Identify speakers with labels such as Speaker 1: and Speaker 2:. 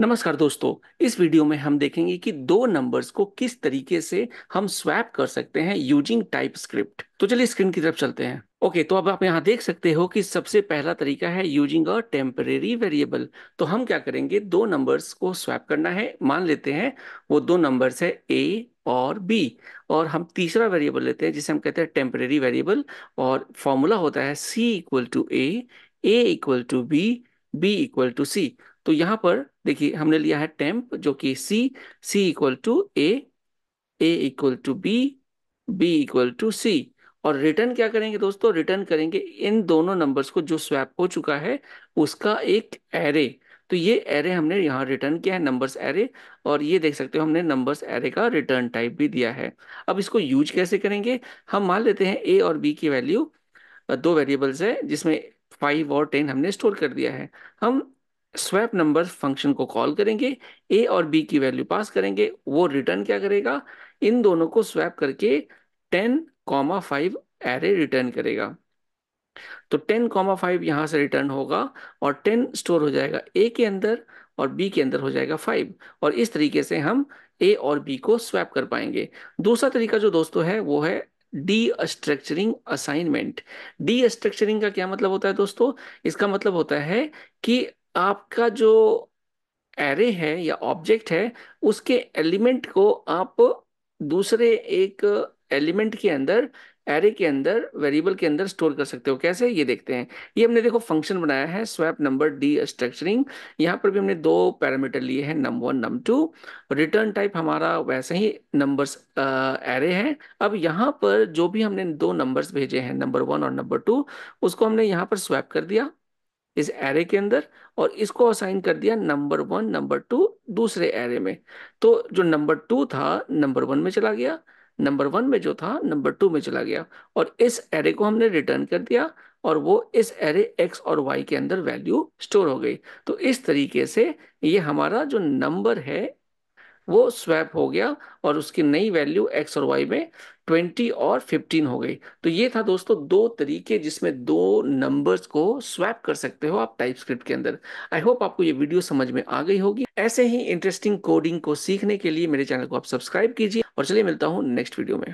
Speaker 1: नमस्कार दोस्तों इस वीडियो में हम देखेंगे कि दो नंबर्स को किस तरीके से हम स्वैप कर सकते हैं यूजिंग टाइप स्क्रिप्ट तो चलिए स्क्रीन की तरफ चलते हैं ओके तो अब आप यहाँ देख सकते हो कि सबसे पहला तरीका है यूजिंग अ टेम्परेरी वेरिएबल तो हम क्या करेंगे दो नंबर्स को स्वैप करना है मान लेते हैं वो दो नंबर्स है ए और बी और हम तीसरा वेरिएबल लेते हैं जिसे हम कहते हैं टेम्परेरी वेरिएबल और फॉर्मूला होता है C equal to A equal to B B equal to C तो यहां पर देखिए हमने लिया है टेम्प जो कि C C equal to A equal to B B equal to C और रिटर्न क्या करेंगे दोस्तों रिटर्न करेंगे इन दोनों नंबर्स को जो स्वैप हो चुका है उसका एक एरे तो ये एरे हमने यहाँ रिटर्न किया है नंबर्स एरे और ये देख सकते हो हमने नंबर्स एरे का रिटर्न टाइप भी दिया है अब इसको यूज कैसे करेंगे हम मान लेते हैं ए और बी की वैल्यू दो वेरिएबल्स है जिसमें फाइव और टेन हमने स्टोर कर दिया है हम स्वैप नंबर फंक्शन को कॉल करेंगे ए और बी की वैल्यू पास करेंगे वो रिटर्न क्या करेगा इन दोनों को स्वैप करके ten comma five array return करेगा तो टेन कॉमा फाइव यहां से रिटर्न होगा और टेन स्टोर हो जाएगा ए के अंदर और बी के अंदर हो जाएगा फाइव और इस तरीके से हम ए और बी को स्वैप कर पाएंगे दूसरा तरीका जो दोस्तों है वो है destructuring assignment destructuring का क्या मतलब होता है दोस्तों इसका मतलब होता है कि आपका जो एरे है या ऑब्जेक्ट है उसके एलिमेंट को आप दूसरे एक एलिमेंट के अंदर एरे के अंदर वेरिएबल के अंदर स्टोर कर सकते हो कैसे ये देखते हैं ये हमने देखो फंक्शन बनाया है स्वैप नंबर डी स्ट्रक्चरिंग यहाँ पर भी हमने दो पैरामीटर लिए हैं num one num two return type हमारा वैसे ही नंबर्स एरे है अब यहाँ पर जो भी हमने दो नंबर्स भेजे हैं नंबर वन और नंबर टू उसको हमने यहाँ पर स्वैप कर दिया इस एरे के अंदर और इसको असाइन कर दिया नंबर वन नंबर टू दूसरे एरे में तो जो नंबर टू था नंबर वन में चला गया नंबर वन में जो था नंबर टू में चला गया और इस एरे को हमने रिटर्न कर दिया और वो इस एरे एक्स और वाई के अंदर वैल्यू स्टोर हो गई तो इस तरीके से ये हमारा जो नंबर है वो स्वैप हो गया और उसकी नई वैल्यू एक्स और वाई में ट्वेंटी और फिफ्टीन हो गई तो ये था दोस्तों दो तरीके जिसमें दो नंबर्स को स्वैप कर सकते हो आप टाइप स्क्रिप्ट के अंदर आई होप आपको ये वीडियो समझ में आ गई होगी ऐसे ही इंटरेस्टिंग कोडिंग को सीखने के लिए मेरे चैनल को आप सब्सक्राइब कीजिए और चलिए मिलता हूँ नेक्स्ट वीडियो में